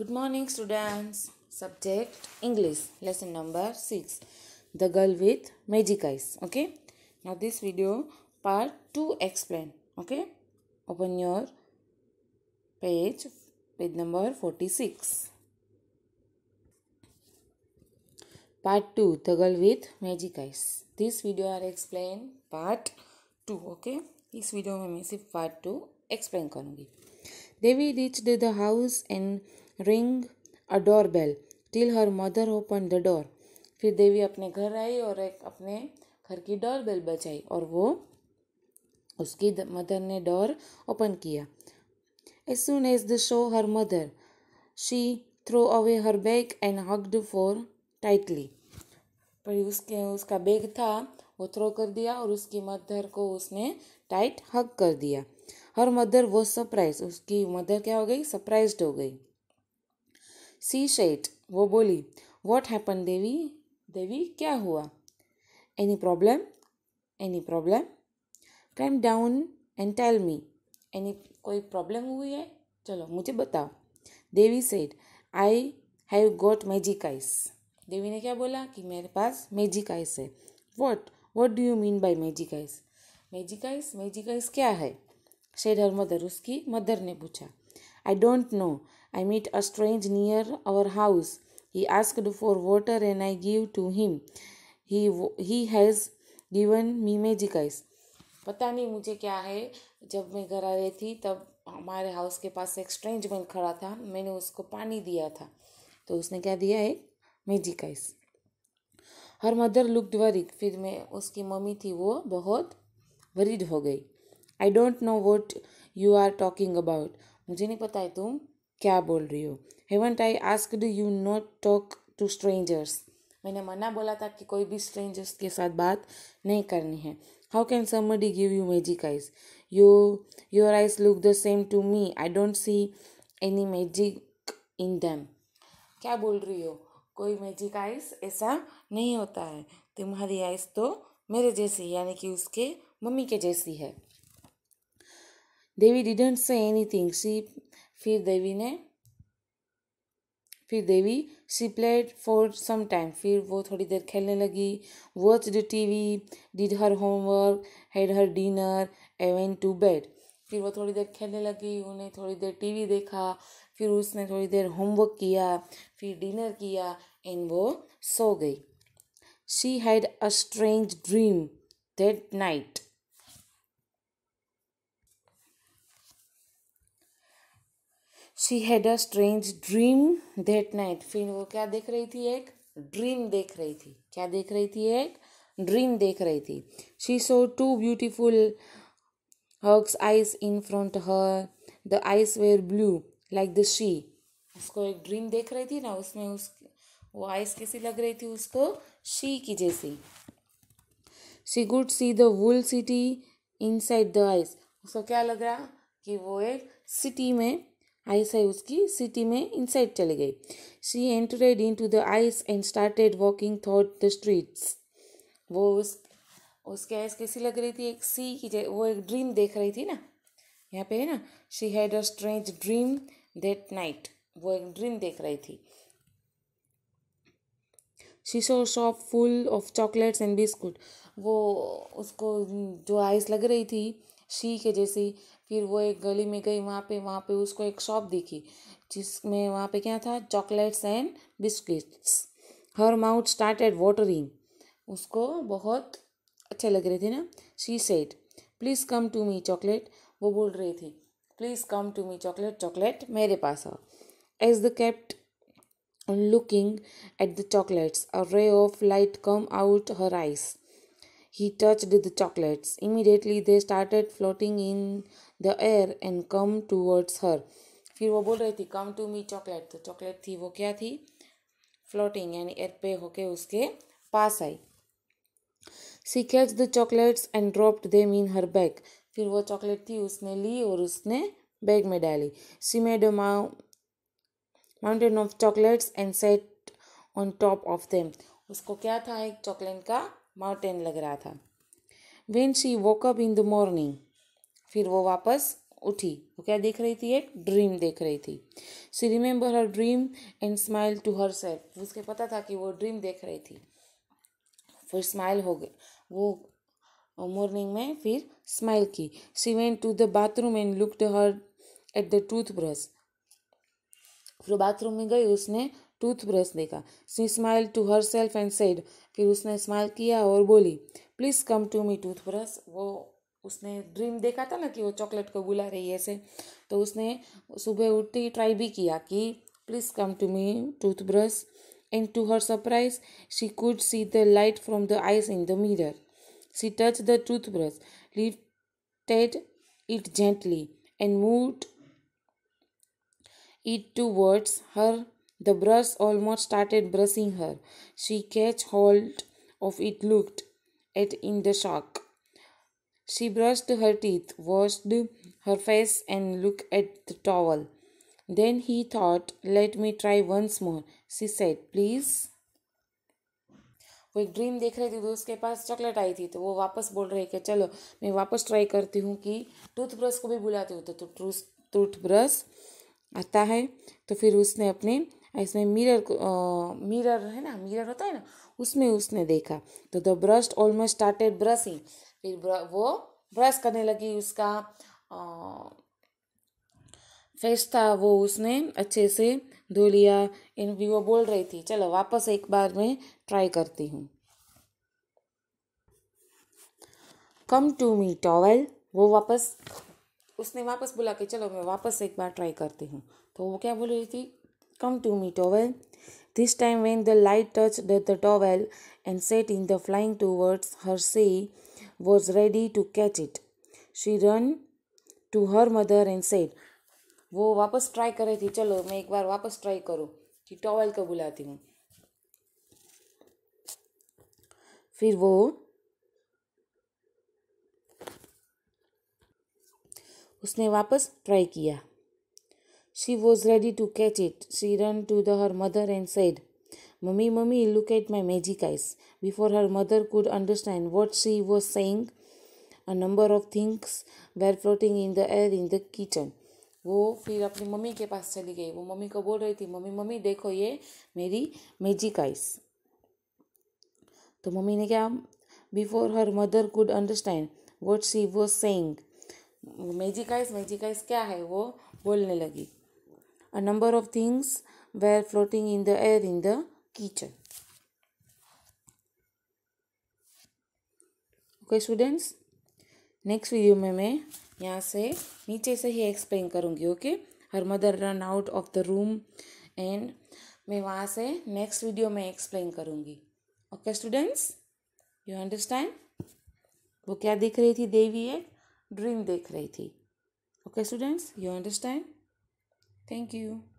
Good morning students subject English lesson number six the girl with magic eyes okay now this video part two explain okay open your page page number forty six part two the girl with magic eyes this video are explain part two okay इस video में मैं सिर्फ part two explain करूँगी Devi reach the house and ring a door bell till her mother open the door फिर देवी अपने घर आई और एक अपने घर की डोर बेल बजाई और वो उसकी मदर ने डोर ओपन किया as soon as the show her mother she throw away her bag and hugged for tightly पर उसके उसका बैग था वो थ्रो कर दिया और उसकी मदर को उसने टाइट हग कर दिया हर मदर वो सरप्राइज उसकी मदर क्या हो गई सरप्राइज हो गई सी सेट वो बोली वॉट हैपन देवी देवी क्या हुआ any problem any problem climb down and tell me any कोई प्रॉब्लम हुई है चलो मुझे बताओ Devi said I have got magic eyes Devi ने क्या बोला कि मेरे पास मैजिक आइस है what what do you mean by magic eyes magic eyes magic eyes क्या है शेड हर मदर उसकी मदर ने पूछा I don't know I meet a strange near our house. He asked for water and I give to him. He he has given me magic eyes. पता नहीं मुझे क्या है जब मैं घर आ रही थी तब हमारे हाउस के पास एक स्ट्रेंज मैन खड़ा था मैंने उसको पानी दिया था तो उसने क्या दिया है magic eyes her mother looked worried फिर मैं उसकी मम्मी थी वो बहुत वरीड हो गई I don't know what you are talking about मुझे नहीं पता है तुम क्या बोल रही हो haven't I do you not talk to strangers मैंने मना बोला था कि कोई भी स्ट्रेंजर्स के साथ बात नहीं करनी है how can some give you magic eyes you your eyes look the same to me I don't see any magic in them क्या बोल रही हो कोई मैजिक आइस ऐसा नहीं होता है तुम्हारी आइस तो मेरे जैसी यानी कि उसके मम्मी के जैसी है Devi didn't say anything she फिर देवी ने फिर Devi she played for some time फिर वो थोड़ी देर खेलने लगी watch the T V did her homework had her dinner went to bed फिर वो थोड़ी देर खेलने लगी उन्हें थोड़ी देर टी वी देखा फिर उसने थोड़ी देर होमवर्क किया फिर डिनर किया एंड वो सो गई she had a strange dream that night she had a strange dream that night फिर वो क्या देख रही थी एक ड्रीम देख रही थी क्या देख रही थी एक ड्रीम देख रही थी शी सो टू ब्यूटिफुल हर्क्स eyes in front her the eyes were blue like the sea उसको एक ड्रीम देख रही थी ना उसमें उस वो आइस कैसी लग रही थी उसको शी की जैसी she could see the whole city inside the eyes उसको क्या लग रहा कि वो एक सिटी में आइस है उसकी सिटी में इनसाइड चली गई she entered into the eyes and started walking through the streets वो उस उसके आइस कैसी लग रही थी एक सी की वो एक ड्रीम देख रही थी ना यहाँ पे है ना she had a strange dream that night वो एक ड्रीम देख रही थी she saw shop full of chocolates and biscuit वो उसको जो आइस लग रही थी सी है जैसे फिर वो एक गली में गई वहाँ पे वहाँ पे उसको एक शॉप दिखी जिसमें वहाँ पे क्या था chocolates and biscuits her mouth started watering उसको बहुत अच्छे लग रहे थे ना she said please come to me chocolate वो बोल रही थी please come to me chocolate chocolate मेरे पास आओ as the kept looking at the chocolates a ray of light come out her eyes He touched the chocolates. Immediately they started floating in the air and come towards her. फिर वो बोल रही थी come to me chocolate तो chocolate थी वो क्या थी फ्लोटिंग यानी एयर पे होके उसके पास आई she catch the chocolates and dropped them in her bag फिर वो चॉकलेट थी उसने ली और उसने बैग में डाली she made a mountain of chocolates and sat on top of them उसको क्या था एक चॉकलेट का माउंटेन लग रहा था when she woke up in the morning फिर वो वापस उठी वो क्या देख रही थी एक ड्रीम देख रही थी she remember her dream and smile to herself उसके पता था कि वो ड्रीम देख रही थी फिर स्माइल हो गई वो मॉर्निंग में फिर स्माइल की she went to the bathroom and to her at the toothbrush फिर बाथरूम में गई उसने टूथब्रश देखा she smile to herself and said फिर उसने स्माइल किया और बोली please come to me toothbrush वो उसने ड्रीम देखा था ना कि वो चॉकलेट को बुला रही है ऐसे तो उसने सुबह उठते ही ट्राई भी किया कि please come to me toothbrush and to her surprise she could see the light from the eyes in the mirror she touch the toothbrush lifted gently and and it towards her The brush almost started brushing her. She catch hold of it, looked at in the shock. She brushed her teeth, washed her face, and looked at the towel. Then he thought, Let me try once more. She said, Please. वो एक ड्रीम देख रही थी दोस्त के पास chocolate आई थी तो वो वापस बोल रही है कि चलो मैं वापस ट्राई करती हूँ कि टूथब्रश को भी बुलाती हूँ तो टूथ टूथब्रश आता है तो फिर उसने अपने इसमें मिरर मिरर है ना मिरर होता है ना उसमें उसने देखा तो the brush almost started brushing फिर ब्र, वो ब्रश करने लगी उसका फेस था वो उसने अच्छे से धो लिया इन वो बोल रही थी चलो वापस एक बार मैं ट्राई करती हूँ कम टू मी टॉवल वो वापस उसने वापस बोला कि चलो मैं वापस एक बार ट्राई करती हूँ तो वो क्या बोल रही थी Come to me, towel. This time, when the light touched the, the towel and set in the flying towards her, she was ready to catch it. She ran to her mother and said, वो वापस try कर रही थी चलो मैं एक बार वापस try करूँ कि टॉवल कब बुलाती हूँ फिर वो उसने वापस ट्राई किया She was ready to catch it. She ran to the, her mother and said, Mummy, mummy, look at my magic eyes. Before her mother could understand what she was saying, a number of things were floating in the air in the kitchen. वो फिर अपनी mummy के पास चली गई वो mummy को बोल रही थी मम्मी मम्मी देखो ये मेरी मैजिक आइस तो मम्मी ने क्या before her mother could understand what she वो saying magic eyes magic eyes क्या है वो बोलने लगी A number of things were floating in the air in the kitchen. Okay students next video में मैं यहाँ से नीचे से ही एक्सप्लेन करूँगी okay her mother run out of the room and मैं वहाँ से नेक्स्ट वीडियो में एक्सप्लेन करूँगी ओके स्टूडेंट्स यू अंडरस्टैंड वो क्या देख रही थी देवी एक ड्रीम देख रही थी okay students you understand Thank you.